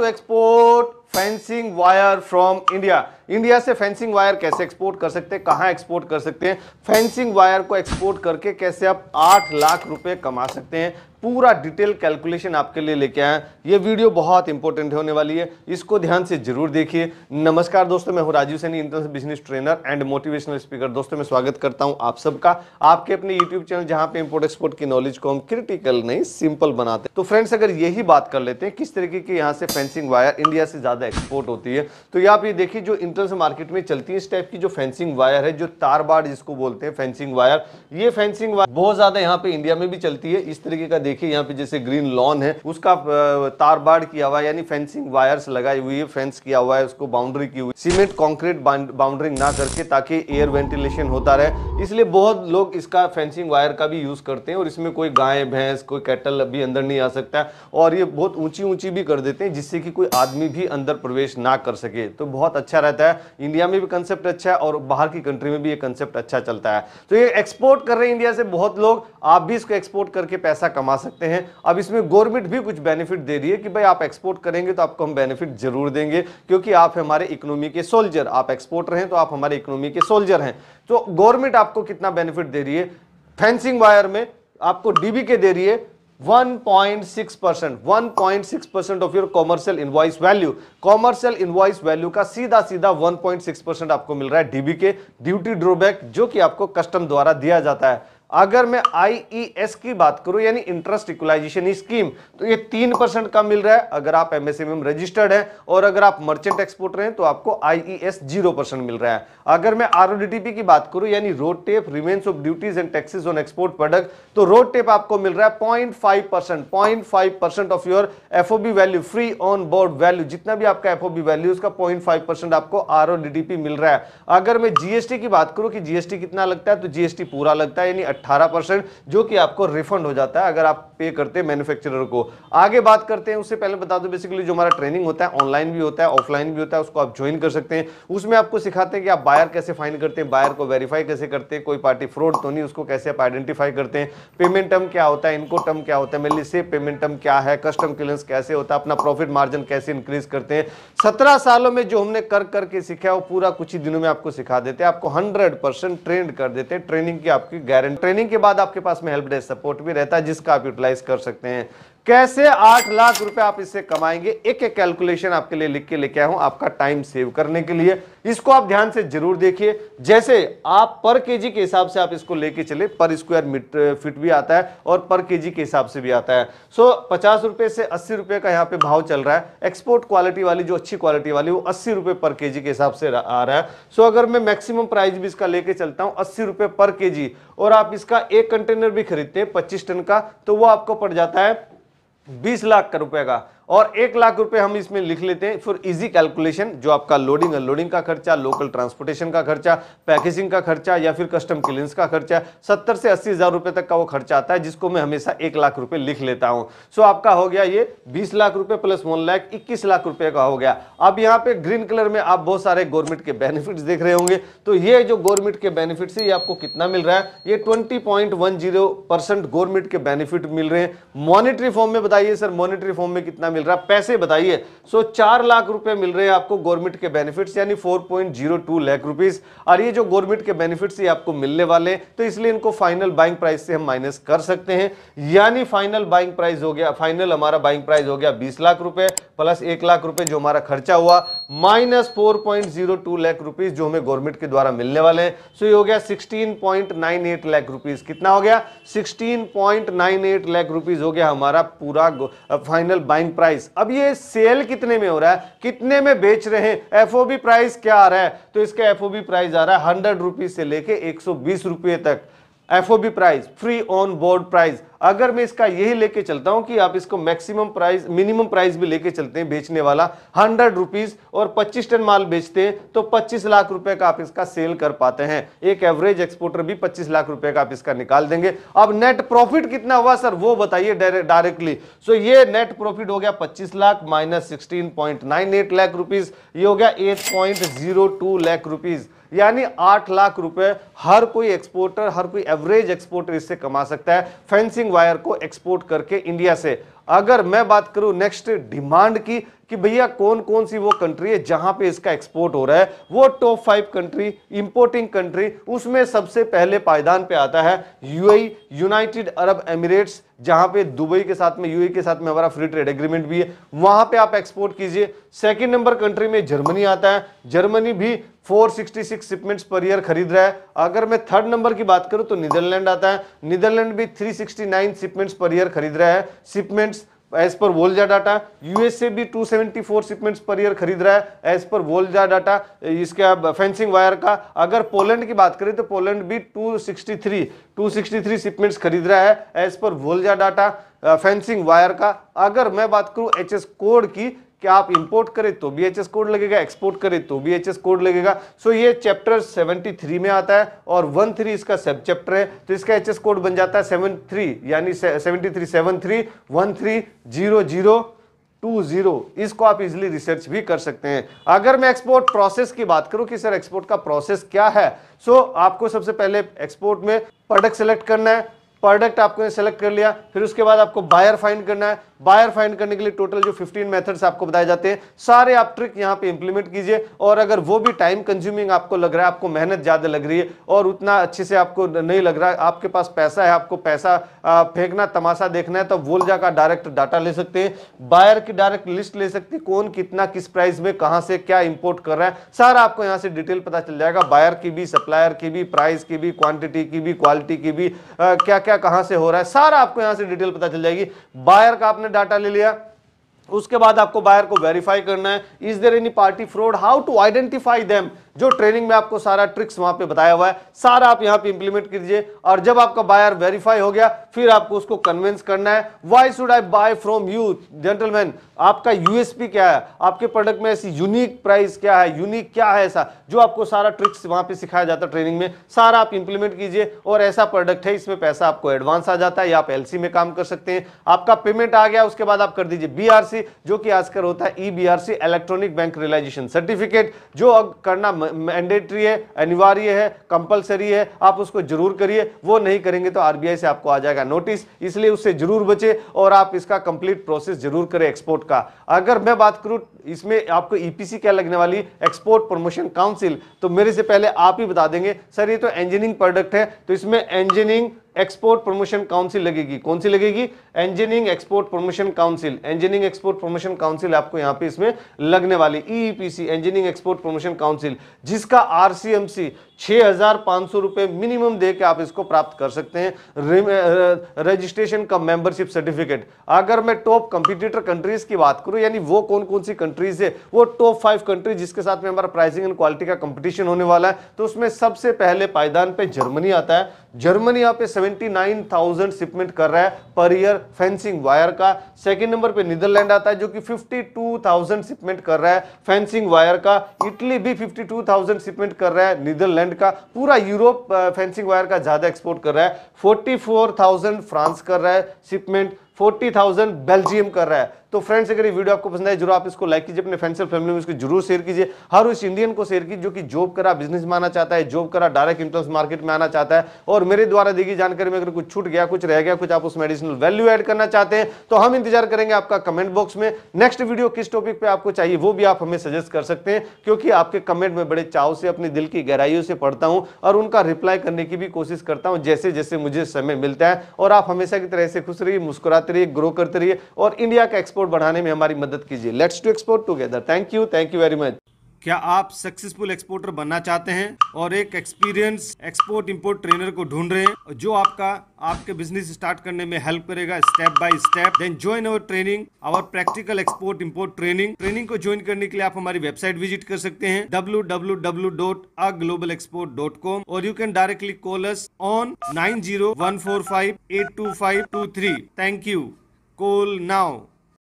to export fencing wire from India India से fencing wire कैसे export कर सकते हैं कहां एक्सपोर्ट कर सकते हैं फेंसिंग वायर को एक्सपोर्ट करके कैसे आप आठ लाख रुपए कमा सकते हैं पूरा डिटेल कैलकुलेशन आपके लिए लेके आए ये वीडियो बहुत इंपॉर्टेंट होने वाली है इसको ध्यान से जरूर देखिए नमस्कार दोस्तों मैं हूं Rajeev Saini international business trainer and motivational speaker दोस्तों मैं स्वागत करता हूं आप सबका आपके अपने यूट्यूब चैनल जहां पे इंपोर्ट एक्सपोर्ट की नॉलेज को हम क्रिटिकल नहीं सिंपल बनाते तो फ्रेंड्स अगर यही बात कर लेते हैं किस तरीके की यहाँ से फेंसिंग वायर इंडिया से ज़्यादा एक्सपोर्ट होती है तो ये आप ये देखिए जो इंटरनेशनल मार्केट में चलती है इस टाइप की जो फेंसिंग वायर है जो तार जिसको बोलते हैं फेंसिंग वायर ये फेंसिंग वायर बहुत ज़्यादा यहाँ पे इंडिया में भी चलती है इस तरीके का देखिए यहाँ पे जैसे ग्रीन लॉन है उसका तार बाड़ किया हुआ यानी फेंसिंग वायर्स लगाई हुई है फेंस किया हुआ है उसको बाउंड्री की हुई सीमेंट कॉन्क्रीट बाउंड्री ना करके ताकि एयर वेंटिलेशन होता रहे इसलिए बहुत लोग इसका फेंसिंग वायर का भी यूज करते हैं और इसमें कोई गाय भैंस कोई कैटल भी अंदर नहीं आ सकता और ये बहुत ऊंची ऊंची भी कर देते हैं जिससे कि कोई आदमी भी अंदर प्रवेश ना कर सके तो बहुत अच्छा रहता है इंडिया में भी कंसेप्ट अच्छा है और बाहर की कंट्री में भी ये कंसेप्ट अच्छा चलता है तो ये एक्सपोर्ट कर रहे हैं इंडिया से बहुत लोग आप भी इसको एक्सपोर्ट करके पैसा कमा सकते हैं अब इसमें गवर्नमेंट भी कुछ बेनिफिट दे रही है कि भाई आप एक्सपोर्ट करेंगे तो आपको हम बेनिफिट जरूर देंगे क्योंकि आप हमारे इकोनॉमी के सोल्जर आप एक्सपोर्टर हैं तो आप हमारे इकोनॉमी के सोल्जर हैं तो गवर्नमेंट आपको कितना बेनिफिट दे रही है फेंसिंग वायर में आपको डीबी के दे रही है 1.6 percent 1.6 percent of your commercial invoice value commercial invoice value का सीधा सीधा 1.6 परसेंट आपको मिल रहा है डीबी के ड्यूटी ड्रॉबैक जो कि आपको कस्टम द्वारा दिया जाता है अगर मैं आईईएस e की बात करूं यानी इंटरेस्ट इक्वलाइजेशन स्कीम तो ये तीन परसेंट का मिल रहा है अगर आप एमएसएमएम e रजिस्टर्ड हैं और अगर आप मर्चेंट एक्सपोर्टर हैं तो आपको आईईएस जीरो e परसेंट मिल रहा है अगर मैं आरओडीटीपी की बात करूं यानी RoDTEP remission of duties and taxes on export product तो रोड टेप आपको मिल रहा है point five percent of your F value free on board value जितना भी आपका एफ वैल्यू उसका पॉइंट आपको आर मिल रहा है अगर मैं जीएसटी की बात करूँ कि जीएसटी कितना लगता है तो जीएसटी पूरा लगता है यानी अट्ठारह परसेंट जो कि आपको रिफंड हो जाता है अगर आप पे करते हैं मैन्युफैक्चरर को आगे बात करते हैं उससे पहले बता दो बेसिकली जो हमारा ट्रेनिंग होता है ऑनलाइन भी होता है ऑफलाइन भी होता है उसको आप ज्वाइन कर सकते हैं उसमें आपको सिखाते हैं कि आप बायर कैसे फाइन करते हैं बायर को वेरीफाई कैसे करते हैं कोई पार्टी फ्रॉड तो नहीं उसको कैसे आप आइडेंटिफाई करते हैं पेमेंट टर्म क्या होता है इनको टर्म क्या होता है मेरे लिए पेमेंट टर्म क्या है कस्टम क्लियरेंस कैसे होता है अपना प्रॉफिट मार्जिन कैसे इंक्रीज करते हैं सत्रह सालों में जो हमने कर करके सीखा है वो पूरा कुछ ही दिनों में आपको सिखा देते हैं आपको हंड्रेड ट्रेंड कर देते हैं ट्रेनिंग की आपकी गारंटी ट्रेनिंग के बाद आपके पास में हेल्प डेस्क सपोर्ट भी रहता है जिसका आप यूटिलाइज कर सकते हैं कैसे आठ लाख रुपए आप इससे कमाएंगे एक एक कैलकुलेशन आपके लिए लिख के लेके आया हूं आपका टाइम सेव करने के लिए इसको आप ध्यान से जरूर देखिए जैसे आप पर केजी के हिसाब से आप इसको लेके चले पर स्क्वायर मीटर फिट भी आता है और पर केजी के हिसाब से भी आता है सो पचास रुपए से अस्सी रुपए का यहाँ पे भाव चल रहा है एक्सपोर्ट क्वालिटी वाली जो अच्छी क्वालिटी वाली वो अस्सी रुपए पर के जी के हिसाब से आ रहा है सो अगर मैं मैक्सिमम प्राइस भी इसका लेके चलता हूँ अस्सी रुपए पर के जी और आप इसका एक कंटेनर भी खरीदते हैं पच्चीस टन का तो वो आपको पड़ जाता है बीस लाख का रुपए का और एक लाख रुपए हम इसमें लिख लेते हैं फॉर इजी कैलकुलेशन जो आपका लोडिंग अनलोडिंग का खर्चा लोकल ट्रांसपोर्टेशन का खर्चा पैकेजिंग का खर्चा या फिर कस्टम क्लियरेंस का खर्चा सत्तर से अस्सी हजार रुपए तक का वो खर्चा आता है जिसको मैं हमेशा एक लाख रुपए लिख लेता हूं सो आपका हो गया ये बीस लाख रुपए प्लस वन लाख इक्कीस लाख रुपए का हो गया अब यहाँ पे ग्रीन कलर में आप बहुत सारे गवर्नमेंट के बेनिफिट देख रहे होंगे तो ये जो गवर्नमेंट के बेनिफिट है ये आपको कितना मिल रहा है ये ट्वेंटी गवर्नमेंट के बेनिफिट मिल रहे हैं मॉनिटरी फॉर्म में बताइए सर मॉनिटरी फॉर्म में कितना मिल मिल रहा पैसे बताइए सो चार लाख रुपए मिल रहे हैं आपको गवर्नमेंट के बेनिफिट्स यानी 4.02 point zero two lakh rupees और ये जो गवर्नमेंट के बेनिफिट्स ये आपको मिलने वाले हैं तो इसलिए इनको फाइनल बाइंग प्राइस से हम माइनस कर सकते हैं यानी फाइनल बाइंग प्राइस हो गया फाइनल हमारा बाइंग प्राइस हो गया बीस लाख रुपए प्लस एक लाख रुपए जो हमारा खर्चा हुआ minus four point zero two lakh rupees जो हमें गवर्नमेंट के द्वारा मिलने वाले हैं सो ये हो गया sixteen point nine eight lakh rupees कितना हो गया sixteen point nine eight lakh rupees हो गया हमारा पूरा फाइनल बाइंग प्राइस अब ये सेल कितने में हो रहा है कितने में बेच रहे हैं एफओबी प्राइस क्या आ रहा है तो इसका एफओबी प्राइस आ रहा है हंड्रेड रुपीज से लेके एक सौ बीस तक FOB price free on board price अगर मैं इसका यही लेके चलता हूं कि आप इसको मैक्सिमम प्राइस मिनिमम प्राइस भी लेके चलते हैं बेचने वाला हंड्रेड रुपीज और पच्चीस टन माल बेचते हैं तो पच्चीस लाख रुपए का आप इसका सेल कर पाते हैं एक एवरेज एक्सपोर्टर भी पच्चीस लाख रुपए का आप इसका निकाल देंगे अब नेट प्रॉफिट कितना हुआ सर वो बताइए डायरेक्टली सो ये नेट प्रॉफिट हो गया पच्चीस lakh minus sixteen lakh rupees ये हो गया एट लाख रुपीज यानी आठ लाख रुपए हर कोई एक्सपोर्टर हर कोई एवरेज एक्सपोर्टर इससे कमा सकता है फेंसिंग वायर को एक्सपोर्ट करके इंडिया से अगर मैं बात करूं नेक्स्ट डिमांड की कि भैया कौन कौन सी वो कंट्री है जहां पे इसका एक्सपोर्ट हो रहा है वो top five country importing country उसमें सबसे पहले पायदान पे आता है यूएई यूनाइटेड अरब एमिरेट्स जहां पे दुबई के साथ में यूएई e के साथ में हमारा फ्री ट्रेड एग्रीमेंट भी है वहां पे आप एक्सपोर्ट कीजिए सेकंड नंबर कंट्री में जर्मनी आता है जर्मनी भी 466 शिपमेंट्स पर ईयर खरीद रहा है अगर मैं थर्ड नंबर की बात करूं तो नीदरलैंड आता है नीदरलैंड भी 369 शिपमेंट्स पर ईयर खरीद रहा है shipments as per वोल्जा data USA भी 274 शिपमेंट्स पर ईयर खरीद रहा है एज पर वोल्जा डाटा इसके अब फेंसिंग वायर का अगर पोलैंड की बात करें तो पोलैंड भी 263 263 शिपमेंट्स खरीद रहा है as per वोल्जा data fencing wire का अगर मैं बात करूं एच कोड की कि आप इंपोर्ट करें तो भी एच कोड लगेगा एक्सपोर्ट करें तो भी एच कोड लगेगा सो ये चैप्टर 73 में आता है और 13 इसका सब चैप्टर है तो इसका एच कोड बन जाता है 73 यानी 73 जीरो जीरो टू जीरो इसको आप इजिली रिसर्च भी कर सकते हैं अगर मैं एक्सपोर्ट प्रोसेस की बात करूं कि सर एक्सपोर्ट का प्रोसेस क्या है सो so, आपको सबसे पहले एक्सपोर्ट में प्रोडक्ट सेलेक्ट करना है प्रोडक्ट आपको सेलेक्ट कर लिया फिर उसके बाद आपको बायर फाइंड करना है बायर फाइंड करने के लिए टोटल जो 15 मेथड्स आपको बताए जाते हैं सारे आप ट्रिक यहाँ पे इंप्लीमेंट कीजिए और अगर वो भी टाइम कंज्यूमिंग आपको लग रहा है आपको मेहनत ज़्यादा लग रही है और उतना अच्छे से आपको नहीं लग रहा है आपके पास पैसा है आपको पैसा फेंकना तमाशा देखना है तो वोल्जा का डायरेक्ट डाटा ले सकते हैं बायर की डायरेक्ट लिस्ट ले सकते हैं कौन कितना किस प्राइस में कहाँ से क्या इम्पोर्ट कर रहा है सारा आपको यहाँ से डिटेल पता चल जाएगा बायर की भी सप्लायर की भी प्राइस की भी क्वान्टिटी की भी क्वालिटी की भी क्या क्या क्या कहां से हो रहा है सारा आपको यहां से डिटेल पता चल जाएगी बायर का आपने डाटा ले लिया उसके बाद आपको बायर को वेरीफाई करना है is there any party fraud how to identify them जो ट्रेनिंग में आपको सारा ट्रिक्स वहां पे बताया हुआ है सारा आप यहाँ पे इंप्लीमेंट कीजिए और जब आपका बायर वेरीफाई हो गया फिर आपको उसको कन्विंस करना है why should I buy from you gentleman आपका यूएसपी क्या है आपके प्रोडक्ट में ऐसी यूनिक प्राइस क्या है यूनिक क्या है ऐसा जो आपको सारा ट्रिक्स वहां पर सिखाया जाता है ट्रेनिंग में सारा आप इंप्लीमेंट कीजिए और ऐसा प्रोडक्ट है इसमें पैसा आपको एडवांस आ जाता है या आप एलसी में काम कर सकते हैं आपका पेमेंट आ गया उसके बाद आप कर दीजिए बीआरसी जो कि आजकल होता है E electronic bank realisation certificate जो करना मैंडेटरी है अनिवार्य है कंपलसरी है आप उसको जरूर करिए वो नहीं करेंगे तो आरबीआई से आपको आ जाएगा नोटिस इसलिए उससे जरूर बचे और आप इसका कंप्लीट प्रोसेस जरूर करें एक्सपोर्ट का अगर मैं बात करूँ इसमें आपको ईपीसी e क्या लगने वाली एक्सपोर्ट प्रमोशन काउंसिल तो मेरे से पहले आप ही बता देंगे सर ये तो इंजीनियरिंग प्रोडक्ट है तो इसमें इंजीनियरिंग एक्सपोर्ट प्रमोशन काउंसिल लगेगी कौन सी लगेगी engineering export promotion council engineering export promotion council आपको यहाँ पे इसमें लगने वाली EPC engineering export promotion council जिसका आरसीएमसी छः हजार पाँच सौ रुपये मिनिमम दे के आप इसको प्राप्त कर सकते हैं रजिस्ट्रेशन का मेंबरशिप सर्टिफिकेट अगर मैं टॉप कंपिटिटर कंट्रीज की बात करूं यानी वो कौन कौन सी कंट्रीज है वो टॉप फाइव कंट्रीज जिसके साथ में हमारा प्राइसिंग एंड क्वालिटी का कंपटीशन होने वाला है तो उसमें सबसे पहले पायदान पे जर्मनी आता है जर्मनी यहाँ पे थाउजेंड शिपमेंट कर रहा है पर ईयर फेंसिंग वायर का सेकंड नंबर पे नीदरलैंड आता है जो कि थाउजेंड शिपमेंट कर रहा है फेंसिंग वायर का इटली भी थाउजेंड शिपमेंट कर रहा है नीदरलैंड इंग्लैंड का पूरा यूरोप फेंसिंग वायर का ज़्यादा एक्सपोर्ट कर रहा है 44,000 फ्रांस कर रहा है शिपमेंट 40,000 बेल्जियम कर रहा है तो फ्रेंड्स अगर ये वीडियो आपको पसंद आए जरूर आप इसको लाइक कीजिए अपने फ्रेंड्स और फैमिली में इसको जरूर शेयर कीजिए हर उस इंडियन को शेयर कीजिए जो कि जॉब करा बिजनेस में आना चाहता है जॉब करा डायरेक्ट इंटर्स मार्केट में आना चाहता है और मेरे द्वारा दी गई जानकारी में अगर कुछ छूट गया कुछ रह गया कुछ आप उस मेडिसिनल वैल्यू एड करना चाहते हैं तो हम इंतजार करेंगे आपका कमेंट बॉक्स में नेक्स्ट वीडियो किस टॉपिक पर आपको चाहिए वो भी आप हमें सजेस्ट कर सकते हैं क्योंकि आपके कमेंट में बड़े चाव से अपने दिल की गहराइयों से पढ़ता हूँ और उनका रिप्लाई करने की भी कोशिश करता हूँ जैसे जैसे मुझे समय मिलता है और आप हमेशा की तरह से खुश रहिए मुस्कुराते रहिए ग्रो करते रहिए और इंडिया का एक्सपोर्ट एक्सपोर्ट बढ़ाने में हमारी मदद कीजिए let's to export together thank you thank you very much क्या आप सक्सेसफुल एक्सपोर्टर बनना चाहते हैं और एक एक्सपीरियंस एक्सपोर्ट इंपोर्ट ट्रेनर को ढूंढ रहे हैं जो आपका आपके बिजनेस स्टार्ट करने में हेल्प करेगा step by step then join our training our practical export import training training को ज्वाइन करने के लिए आप हमारी वेबसाइट विजिट कर सकते हैं डब्ल्यू और you can directly call us on nine thank you call now